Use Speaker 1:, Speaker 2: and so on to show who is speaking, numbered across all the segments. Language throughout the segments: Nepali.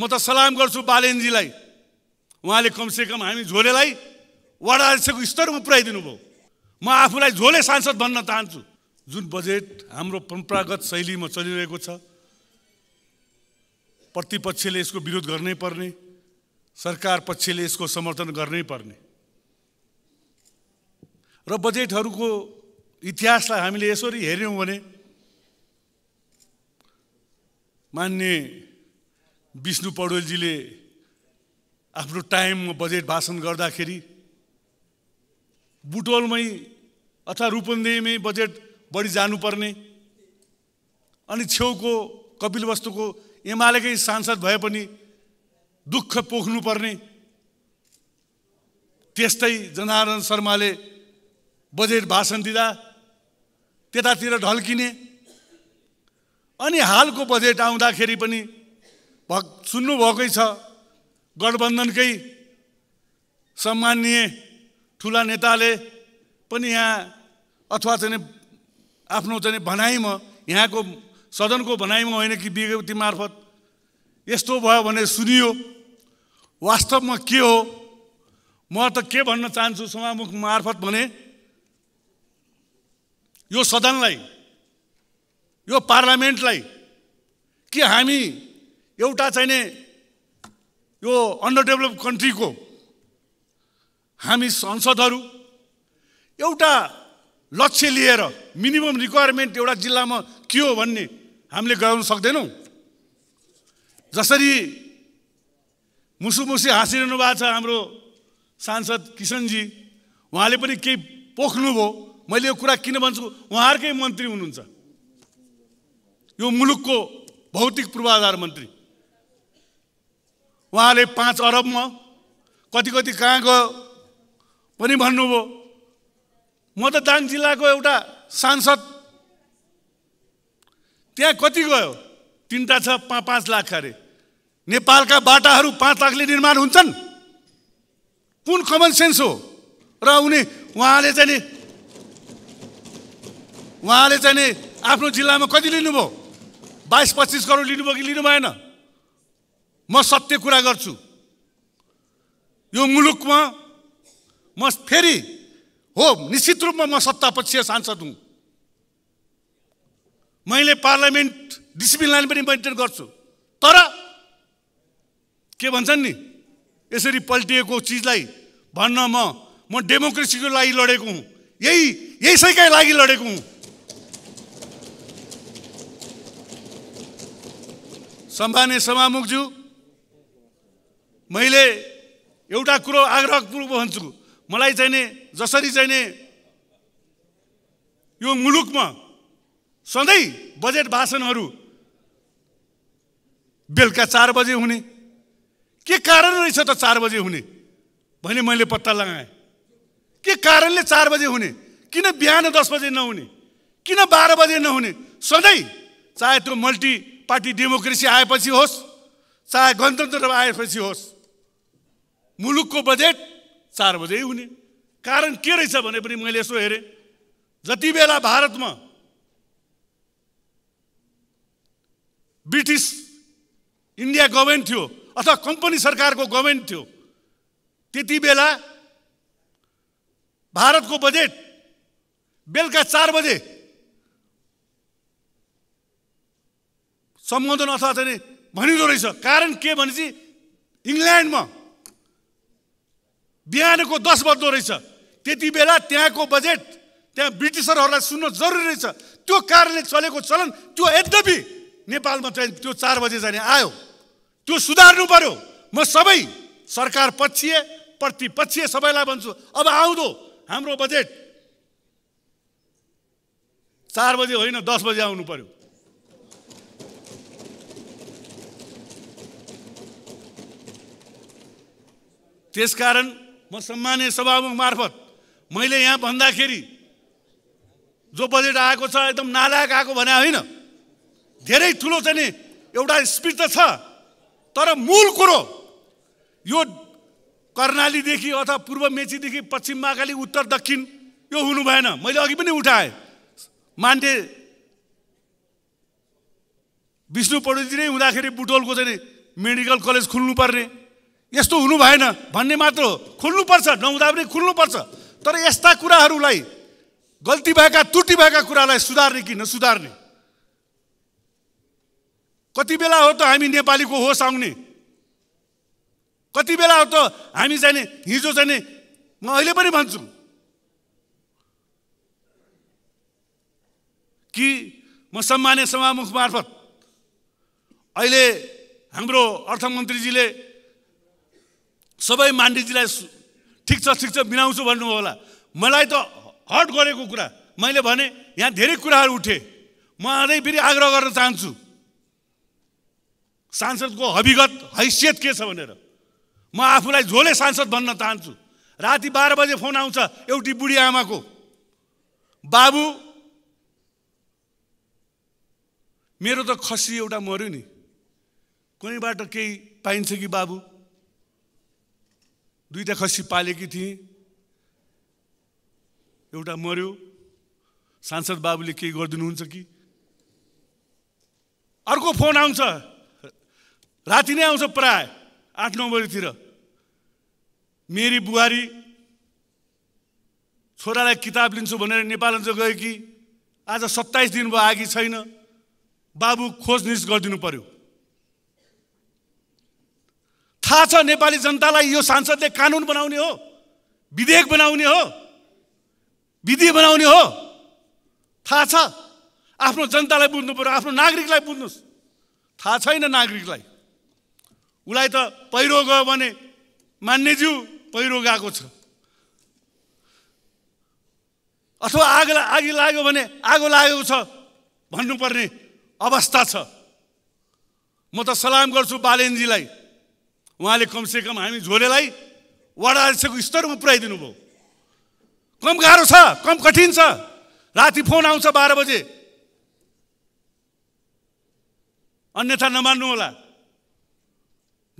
Speaker 1: म त सलाम गर्छु बालेनजीलाई उहाँले कमसेकम हामी झोलेलाई वडा अध्यक्षको स्तरमा पुर्याइदिनु भयो म आफूलाई झोले सांसद भन्न चाहन्छु जुन बजेट हाम्रो परम्परागत शैलीमा चलिरहेको छ प्रतिपक्षले यसको विरोध गर्नै पर्ने सरकार पक्षले यसको समर्थन गर्नै पर्ने र बजेटहरूको इतिहासलाई हामीले यसरी हेऱ्यौँ भने मान्य विष्णु पौडेलजीले आफ्नो टाइममा बजेट भाषण गर्दाखेरि बुटोलमै अथवा रूपन्देहीमै बजेट बढी जानुपर्ने अनि छेउको कपिलवस्तुको एमालेकै सांसद भए पनि दुःख पोख्नुपर्ने त्यस्तै जनार्दन शर्माले बजेट भाषण दिँदा त्यतातिर ढल्किने अनि हालको बजेट आउँदाखेरि पनि भक् सुन्नुभएकै छ गठबन्धनकै सम्मान्य ठुला नेताले पनि यहाँ अथवा चाहिँ आफ्नो चाहिँ भनाइमा यहाँको सदनको भनाइमा होइन कि विज्ञप्ति मार्फत यस्तो भयो भने सुनियो वास्तवमा के हो म त के भन्न चाहन्छु सभामुख मार्फत भने यो सदनलाई यो पार्लियामेन्टलाई के हामी एउटा चाहिने यो अन्डर डेभलप कन्ट्रीको हामी सांसदहरू एउटा लक्ष्य लिएर मिनिमम रिक्वायरमेन्ट एउटा जिल्लामा के हो भन्ने हामीले गराउन सक्दैनौँ जसरी मुसुमुसी हाँसिरहनु भएको छ हाम्रो सांसद किसनजी उहाँले पनि केही पोख्नुभयो मैले यो कुरा किन भन्छु उहाँहरूकै मन्त्री हुनुहुन्छ यो मुलुकको भौतिक पूर्वाधार मन्त्री उहाँले पाँच अरबमा कति कति कहाँ गयो पनि भन्नुभयो म त दाङ जिल्लाको एउटा सांसद त्यहाँ कति गयो तिनवटा छ पाँच पाँच लाख अरे नेपालका बाटाहरू पाँच लाखले निर्माण हुन्छन् कुन कमन सेन्स हो र उनी उहाँले चाहिँ नि उहाँले चाहिँ नि आफ्नो जिल्लामा कति लिनुभयो बाइस पच्चिस करोड लिनुभयो कि लिनु भएन म सत्य कुरा गर्छु यो मुलुकमा म फेरि हो निश्चित रूपमा म सत्तापक्षीय सांसद हुँ मैले पार्लियामेन्ट डिसिप्लिनलाई पनि मेन्टेन गर्छु तर के भन्छन् नि यसरी पल्टिएको चिजलाई भन्न म म डेमोक्रेसीको लागि लडेको हुँ यही सैकै लागि लडेको हुँ सम्मान्य सभामुखज्यू मैले एउटा कुरो आग्रहपूर्वक भन्छु मलाई चाहिँ नि जसरी चाहिँ नि यो मुलुकमा सधैँ बजेट भाषणहरू बेलुका चार बजे हुने के कारण रहेछ त चार बजे हुने भने मैले पत्ता लगाएँ के कारणले चार बजे हुने किन बिहान दस बजे नहुने किन बाह्र बजे नहुने सधैँ चाहे त्यो मल्टी पार्टी डेमोक्रेसी आएपछि होस् चाहे गणतन्त्र आएपछि होस् मुलुकको बजेट चार बजे हुने कारण के रहेछ भने पनि मैले यसो हेरेँ जति बेला भारतमा ब्रिटिस इन्डिया गभर्मेन्ट थियो अथवा कम्पनी सरकारको गभर्मेन्ट थियो त्यति बेला भारतको बजेट बेलुका चार बजे सम्बोधन अथवा चाहिँ भनिँदो रहेछ कारण के भनेपछि इङ्ल्यान्डमा बिहानको दस बज्दो रहेछ त्यति बेला त्यहाँको बजेट त्यहाँ ब्रिटिसरहरूलाई सुन्न जरुरी रहेछ त्यो कारणले चलेको चलन त्यो यद्यपि नेपालमा चाहिँ त्यो चार बजे जाने आयो त्यो सुधार्नु पर्यो म सबै सरकार प्रति प्रतिपक्षीय सबैलाई भन्छु अब आउँदो हाम्रो बजेट चार बजे होइन दस बजे आउनु पर्यो त्यसकारण म सम्मान्य सभामुख मार्फत मैले यहाँ भन्दाखेरि जो बजेट आएको छ एकदम नालायक आएको भने होइन धेरै ठुलो चाहिँ नि एउटा स्पिड त छ तर मूल कुरो यो कर्णालीदेखि अथवा पूर्व मेचीदेखि पश्चिम महाकाली उत्तर दक्षिण यो हुनु भएन मैले अघि पनि उठाएँ मान्डे विष्णु पौडेलजी नै हुँदाखेरि बुटोलको चाहिँ मेडिकल कलेज खुल्नुपर्ने यस्तो हुनु भएन भन्ने मात्र हो खुल्नुपर्छ नहुँदा पनि खुल्नुपर्छ तर यस्ता कुराहरूलाई गल्ती भएका त्रुटि भएका कुरालाई सुधार्ने कि नसुधार्ने कति बेला हो त हामी नेपालीको होस आउने कति बेला हो त हामी जाने हिजो जाने म अहिले पनि भन्छु कि म सम्मान्य सभामुख मार्फत अहिले हाम्रो अर्थमन्त्रीजीले सबै मान्डीजीलाई ठिक छ ठिक छ मिलाउँछु भन्नुभयो होला मलाई त हट गरेको कुरा मैले भने यहाँ धेरै कुराहरू उठे म अझै फेरि आग्रह गर्न चाहन्छु सांसदको हविगत हैसियत के छ भनेर म आफूलाई झोले सांसद भन्न चाहन्छु राति बाह्र बजे फोन आउँछ एउटी बुढी आमाको बाबु मेरो त खसी एउटा मऱ्यो नि कुनैबाट केही पाइन्छ कि बाबु दुईवटा खसी पालेकी थिएँ एउटा मऱ्यो सांसद बाबुले केही गरिदिनुहुन्छ कि अर्को फोन आउँछ राति नै आउँछ प्राय आठ नौ बजीतिर मेरी बुहारी छोरालाई किताब लिन्छु भनेर नेपाल गयो कि आज सत्ताइस दिन भयो आगी छैन बाबु खोजनिस गरिदिनु पर्यो थाहा छ नेपाली जनतालाई यो सांसदले कानुन बनाउने हो विधेयक बनाउने हो विधि बनाउने हो थाहा छ आफ्नो जनतालाई बुझ्नु पऱ्यो आफ्नो नागरिकलाई बुझ्नुहोस् थाहा छैन नागरिकलाई उसलाई त पहिरो गयो भने मान्यज्यू पहिरो गएको छ अथवा आगो आगी लाग्यो भने आगो लागेको छ भन्नुपर्ने अवस्था छ म त सलाम गर्छु बालेनजीलाई उहाँले कमसेकम हामी झोलेलाई वडा अध्यक्षको स्तरमा पुऱ्याइदिनु भयो कम गाह्रो छ कम कठिन छ राति फोन आउँछ बाह्र बजे अन्यथा नमान्नु होला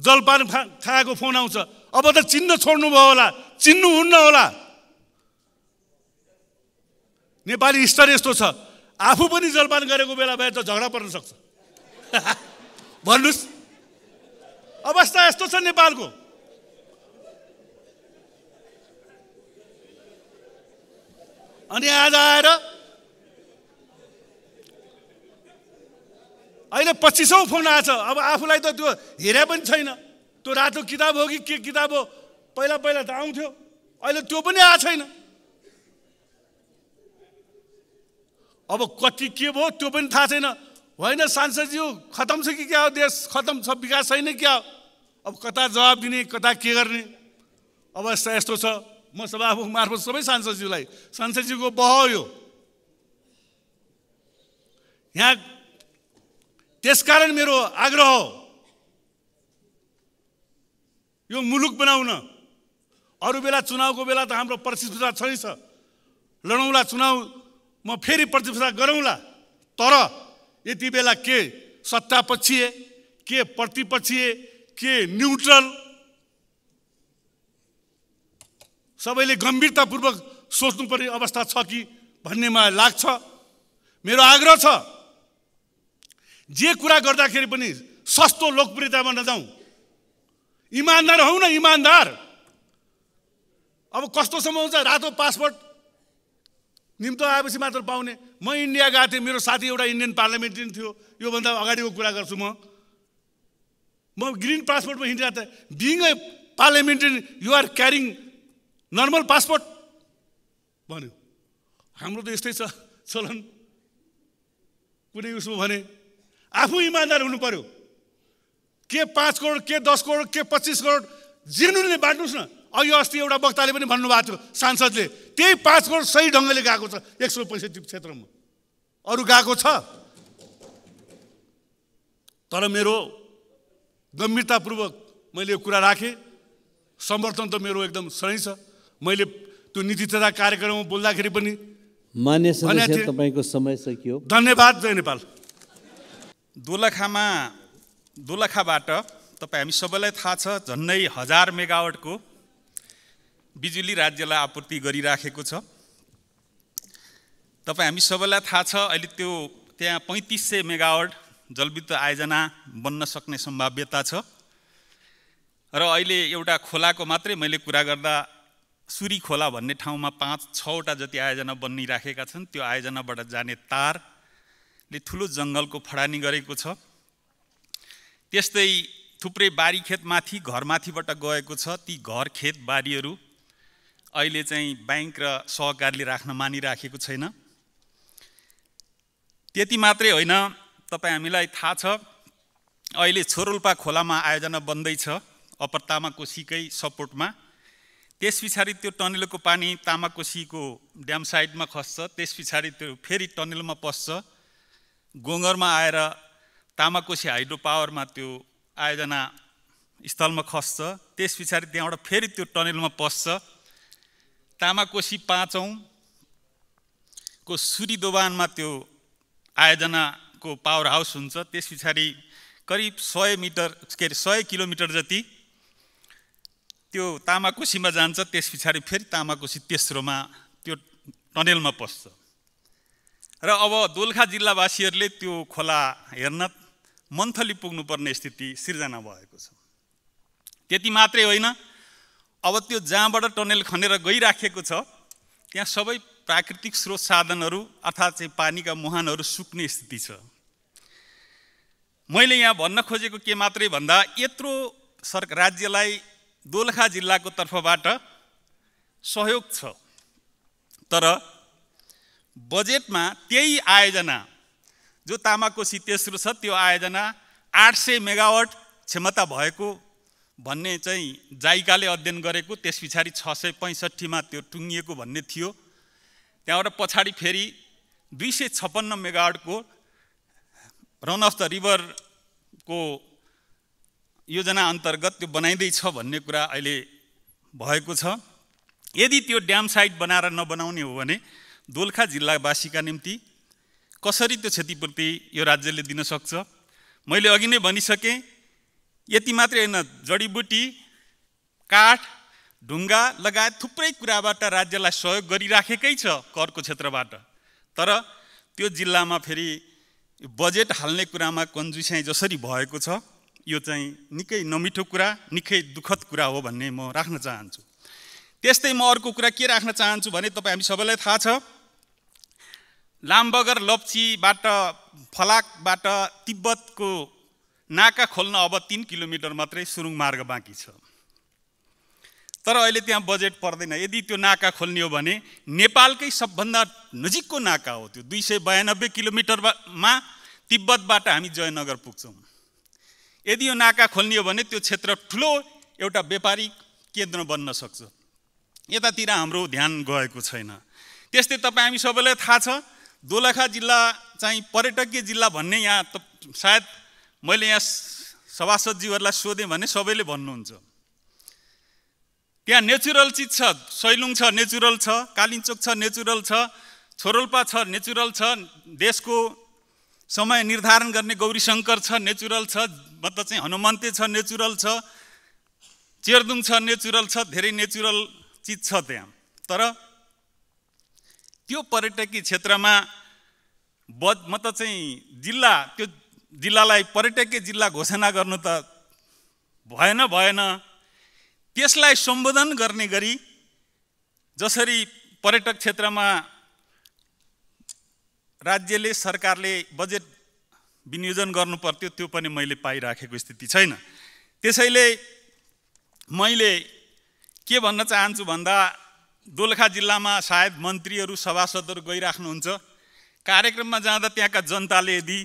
Speaker 1: जलपान खा खाएको फोन आउँछ अब त चिन्ह छोड्नुभयो होला चिन्नुहुन्न होला नेपाली स्तर यस्तो छ आफू पनि जलपान गरेको बेला भए त झगडा पर्न सक्छ भन्नुहोस् अवस्था यस्तो छ नेपालको अनि आज आएर अहिले पच्चिसौँ फोन आएछ अब आफूलाई त त्यो हेरे पनि छैन त्यो रातो किताब हो कि के किताब हो पहिला पहिला त आउँथ्यो अहिले त्यो पनि आएको छैन अब कति के भयो त्यो पनि थाहा छैन होइन सांसदज्यू खतम छ कि क्या हो देश खतम छ विकास छैन क्या हो अब कता जवाब दिने कता के गर्ने अवस्था यस्तो छ म सभामुख मार्फत सबै सांसदज्यूलाई सांसदज्यूको बह यो यहाँ त्यसकारण मेरो आग्रह हो यो मुलुक बनाउन अरू बेला चुनावको बेला त हाम्रो प्रतिस्पर्धा छैछ लडौँला चुनाव म फेरि प्रतिस्पर्धा गरौँला तर यति बेला के सत्तापक्षीय के प्रतिपक्षीय के न्युट्रल सबैले गम्भीरतापूर्वक सोच्नुपर्ने अवस्था छ कि भन्ने मलाई लाग्छ मेरो आग्रह छ जे कुरा गर्दाखेरि पनि सस्तो लोकप्रियतामा नजाउँ इमान्दार हौ न इमान्दार अब कस्तोसम्म हुन्छ रातो पासपोर्ट निम्तो आएपछि मात्र पाउने म इन्डिया गएको थिएँ मेरो साथी एउटा इन्डियन पार्लियामेन्ट्रियन थियो योभन्दा अगाडिको कुरा गर्छु म म ग्रिन पासपोर्टमा हिँडिरहेको थिएँ being a parliamentarian you are carrying normal passport भन्यो हाम्रो त यस्तै छ चलन कुनै उसमा भने आफू इमान्दार हुनु पर्यो के पाँच करोड के दस करोड के पच्चिस करोड जेनुनले बाँड्नुहोस् न अघि अस्ति एउटा वक्ताले पनि भन्नुभएको थियो सांसदले त्यही पाँच करोड सही ढङ्गले गएको छ एक सय पैँसठी क्षेत्रमा अरू गएको छ तर मेरो गम्भीरतापूर्वक मैले यो कुरा राखेँ समर्थन त मेरो एकदम सही छ मैले त्यो नीति तथा कार्यक्रममा बोल्दाखेरि पनि तपाईँको समय सकियो धन्यवाद
Speaker 2: जय नेपाल दोलखामा दोलखाबाट तपाईँ हामी सबैलाई थाहा छ झन्डै हजार मेगावटको बिजुली राज्यलाई आपूर्ति गरिराखेको छ तपाईँ हामी सबैलाई थाहा छ अहिले त्यो त्यहाँ पैँतिस सय मेगावट जलविद्युत आयोजना बन्न सक्ने सम्भाव्यता छ र अहिले एउटा खोलाको मात्रै मैले कुरा गर्दा सुरी खोला भन्ने ठाउँमा पाँच छवटा जति आयोजना बनिराखेका छन् त्यो आयोजनाबाट जाने तारले ठुलो जङ्गलको फडानी गरेको छ त्यस्तै थुप्रै बारी खेतमाथि घरमाथिबाट गएको छ ती घर खेत बारीहरू अहिले चाहिँ ब्याङ्क र सहकारीले राख्न मानिराखेको छैन त्यति मात्रै होइन तपाईँ हामीलाई थाहा छ अहिले छोरोल्पा खोलामा आयोजना बन्दैछ अपरतामा कोसीकै सपोर्टमा त्यस पछाडि त्यो टनेलको पानी तामाकोसीको ड्याम साइडमा खस्छ त्यस पछाडि त्यो फेरि टनेलमा पस्छ गोङ्गरमा आएर तामाकोसी हाइड्रो पावरमा त्यो आयोजना स्थलमा खस्छ त्यस पछाडि त्यहाँबाट फेरि त्यो टनेलमा पस्छ तामाकोसी पाँचौँको सुरी दोबानमा त्यो आयोजनाको पावर हाउस हुन्छ त्यस पछाडि करिब सय मिटर के अरे सय किलोमिटर जति त्यो तामाकोसीमा जान्छ त्यस पछाडि फेरि तामाकोसी तेस्रोमा त्यो टनेलमा पस्छ र अब दोलखा जिल्लावासीहरूले त्यो खोला हेर्न मन्थली पुग्नुपर्ने स्थिति सिर्जना भएको छ त्यति मात्रै होइन अब त्यो जहाँबाट टनेल खनेर गइराखेको छ त्यहाँ सबै प्राकृतिक स्रोत साधनहरू अर्थात् चाहिँ पानीका मुहानहरू सुक्ने स्थिति छ मैले यहाँ भन्न खोजेको के मात्रै भन्दा यत्रो सर राज्यलाई दोलखा जिल्लाको तर्फबाट सहयोग छ तर बजेटमा त्यही आयोजना जो तामाकोसी तेस्रो छ त्यो आयोजना आठ सय मेगावट क्षमता भएको भन्ने चाहिँ जाइकाले अध्ययन गरेको त्यस पछाडि छ सय पैँसठीमा त्यो टुङ्गिएको भन्ने थियो त्यहाँबाट पछाडि फेरि दुई सय छप्पन्न मेगावटको रन अफ द रिभरको योजना अन्तर्गत त्यो बनाइँदैछ भन्ने कुरा अहिले भएको छ यदि त्यो ड्याम साइट बनाएर नबनाउने हो भने दोलखा जिल्लावासीका निम्ति कसरी त्यो क्षतिपूर्ति यो राज्यले दिन सक्छ मैले अघि नै भनिसकेँ यति मात्रै होइन जडीबुटी काठ ढुङ्गा लगायत थुप्रै कुराबाट राज्यलाई सहयोग गरिराखेकै छ करको क्षेत्रबाट तर त्यो जिल्लामा फेरि बजेट हाल्ने कुरामा कन्जुसाइ जसरी भएको छ यो चाहिँ निकै नमिठो कुरा निकै दुःखद कुरा हो भन्ने म राख्न चाहन्छु त्यस्तै म अर्को कुरा के राख्न चाहन्छु भने तपाईँ हामी सबैलाई थाहा छ लामबगर लप्चीबाट फलाकबाट तिब्बतको नाका खोल्न अब तिन किलोमिटर मात्रै सुरुङ मार्ग बाँकी छ तर अहिले त्यहाँ बजेट पर्दैन यदि त्यो नाका खोल्ने हो भने नेपालकै सबभन्दा नजिकको नाका हो त्यो दुई सय बयानब्बे किलोमिटरमा तिब्बतबाट हामी जयनगर पुग्छौँ यदि यो नाका खोल्ने हो भने त्यो क्षेत्र ठुलो एउटा व्यापारिक केन्द्र बन्न सक्छ यतातिर हाम्रो ध्यान गएको छैन त्यस्तै तपाईँ हामी सबैलाई थाहा छ दोलखा जिल्ला चाहिँ पर्यटकीय जिल्ला भन्ने यहाँ सायद मैले यहाँ सभासदजीहरूलाई सोधेँ भने सबैले भन्नुहुन्छ त्यहाँ नेचुरल चिज छ सैलुङ छ नेचुरल छ कालिम्चोक छ नेचुरल छ छोरोल्पा छ नेचुरल छ देशको समय निर्धारण गर्ने गौरी शङ्कर छ नेचुरल छ मतलब चाहिँ हनुमन्ते छ नेचुरल छ चेर्दुङ छ नेचुरल छ धेरै नेचुरल चिज छ त्यहाँ तर त्यो पर्यटकीय क्षेत्रमा ब मतलब चाहिँ जिल्ला त्यो जिल्लालाई पर्यटकीय जिल्ला घोषणा गर्नु त भएन भएन त्यसलाई सम्बोधन गर्ने गरी जसरी पर्यटक क्षेत्रमा राज्यले सरकारले बजेट विनियोजन गर्नु पर्थ्यो त्यो पनि मैले पाइराखेको स्थिति छैन त्यसैले मैले के भन्न चाहन्छु भन्दा दोलखा जिल्लामा सायद मन्त्रीहरू सभासदहरू गइराख्नुहुन्छ कार्यक्रममा जाँदा त्यहाँका जनताले यदि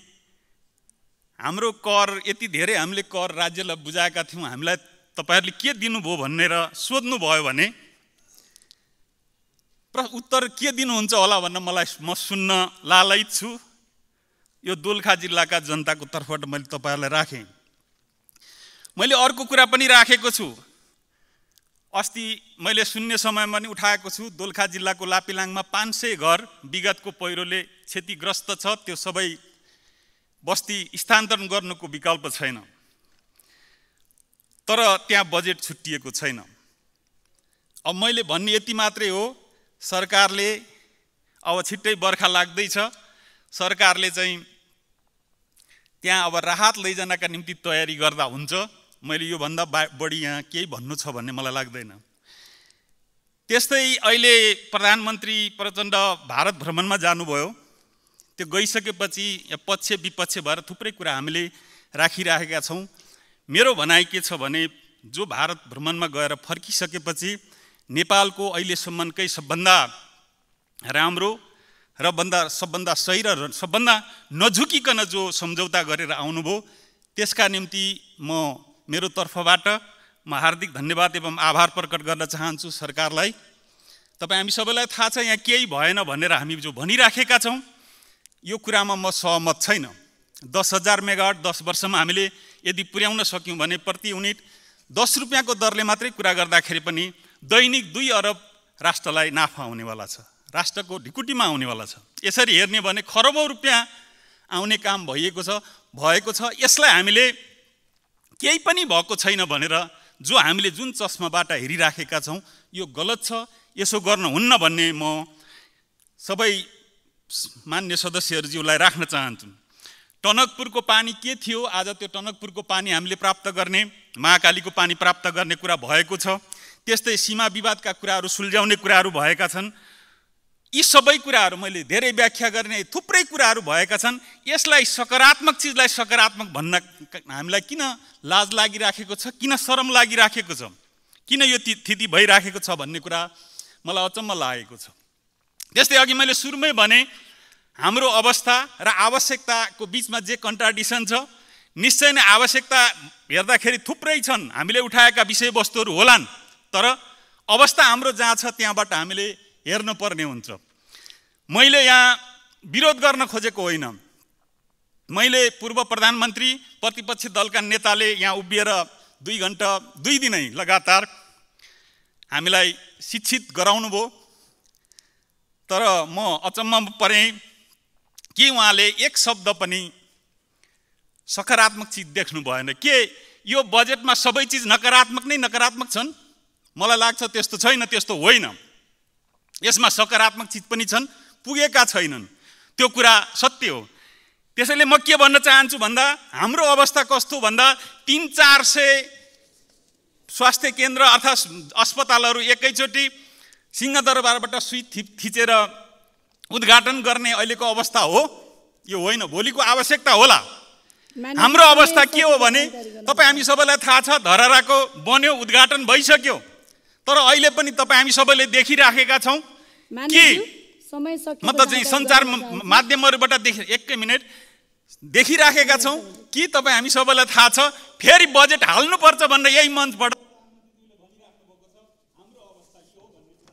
Speaker 2: हाम्रो कर यति धेरै हामीले कर राज्यलाई बुझाएका थियौँ हामीलाई तपाईँहरूले के दिनुभयो भनेर सोध्नुभयो भने प्र उत्तर के दिनुहुन्छ होला भन्न मलाई म सुन्न लालयित छु यो दोलखा जिल्लाका जनताको तर्फबाट मैले तपाईँहरूलाई राखेँ मैले अर्को कुरा पनि राखेको छु अस्ति मैले शून्य समयमा पनि उठाएको छु दोलखा जिल्लाको लापिलाङमा पाँच सय घर विगतको पहिरोले क्षतिग्रस्त छ त्यो सबै बस्ती स्थानान्तरण गर्नुको विकल्प छैन तर त्यहाँ बजेट छुट्टिएको छैन अब मैले भन्ने यति मात्रै हो सरकारले अब छिट्टै बर्खा लाग्दैछ सरकारले चाहिँ त्यहाँ अब राहत लैजानका निम्ति तयारी गर्दा हुन्छ मैले योभन्दा बा बढी यहाँ केही भन्नु छ भन्ने मलाई लाग्दैन त्यस्तै अहिले प्रधानमन्त्री प्रचण्ड भारत भ्रमणमा जानुभयो त्यो गइसकेपछि या पक्ष विपक्ष भएर थुप्रै कुरा हामीले राखिराखेका छौँ मेरो भनाइ के छ भने जो भारत भ्रमणमा गएर फर्किसकेपछि नेपालको अहिलेसम्मकै सबभन्दा राम्रो र भन्दा सबभन्दा सही र सबभन्दा नझुकिकन जो सम्झौता गरेर आउनुभयो त्यसका निम्ति म मेरो तर्फबाट म हार्दिक धन्यवाद एवं आभार प्रकट गर्न चाहन्छु सरकारलाई तपाईँ हामी सबैलाई थाहा छ यहाँ केही भएन भनेर हामी जो भनिराखेका छौँ यो कुरामा म सहमत छैन दस हजार मेगावाट दस वर्षमा हामीले यदि पुर्याउन सक्यौँ भने प्रति युनिट दस रुपियाँको दरले मात्रै कुरा गर्दाखेरि पनि दैनिक दुई अरब राष्ट्रलाई नाफा हुनेवाला छ राष्ट्रको ढिकुटीमा आउनेवाला छ यसरी हेर्ने भने खरबौँ रुपियाँ आउने काम भइएको छ भएको छ यसलाई हामीले केही पनि भएको छैन भनेर जो हामीले जुन चस्माबाट हेरिराखेका छौँ यो गलत छ यसो हुन्न भन्ने म सबै मान्य सदस्यहरूज्यूलाई राख्न चाहन्छु टनकपुरको पानी के थियो आज त्यो टनकपुरको पानी हामीले प्राप्त गर्ने महाकालीको पानी प्राप्त गर्ने कुरा भएको छ त्यस्तै सीमा विवादका कुराहरू सुल्झाउने कुराहरू भएका छन् यी सबै कुराहरू मैले धेरै व्याख्या गर्ने थुप्रै कुराहरू भएका छन् यसलाई सकारात्मक चिजलाई सकारात्मक भन्न हामीलाई किन लाज लागिराखेको छ किन शरम लागिराखेको छ किन यो स्थिति भइराखेको छ भन्ने कुरा मलाई अचम्म लागेको छ त्यस्तै अघि मैले सुरुमै भने हाम्रो अवस्था र आवश्यकताको बिचमा जे कन्ट्राडिसन छ निश्चय नै आवश्यकता हेर्दाखेरि थुप्रै छन् हामीले उठाएका विषयवस्तुहरू होलान् तर अवस्था हाम्रो जहाँ छ त्यहाँबाट हामीले हेर्नुपर्ने हुन्छ मैले यहाँ विरोध गर्न खोजेको होइन मैले पूर्व प्रधानमन्त्री प्रतिपक्षी दलका नेताले यहाँ उभिएर दुई घन्टा दुई दिनै लगातार हामीलाई शिक्षित गराउनु गराउनुभयो तर म अचम्म परेँ कि उहाँले एक शब्द पनि सकारात्मक चिज देख्नु भएन के यो बजेटमा सबै चिज नकारात्मक नै नकारात्मक छन् मलाई लाग्छ त्यस्तो छैन त्यस्तो होइन यसमा सकारात्मक चिज पनि छन् पुगेका छैनन् त्यो कुरा सत्य हो त्यसैले म के भन्न चाहन्छु भन्दा हाम्रो अवस्था कस्तो भन्दा तिन चार सय स्वास्थ्य केन्द्र अर्थात् अस्पतालहरू एकैचोटि सिंहदरबारबाट सुई थिचेर उद्घाटन गर्ने अहिलेको अवस्था हो यो होइन भोलिको आवश्यकता होला हाम्रो अवस्था के हो भने तपाईँ हामी सबैलाई थाहा छ धराराको बन्यो उद्घाटन भइसक्यो तर अहिले पनि तपाईँ हामी सबैले देखिराखेका छौँ कि म त चाहिँ सञ्चार माध्यमहरूबाट देखि एकै मिनट देखिराखेका छौँ कि तपाईँ हामी सबैलाई थाहा छ फेरि बजेट हाल्नुपर्छ भनेर यही मञ्चबाट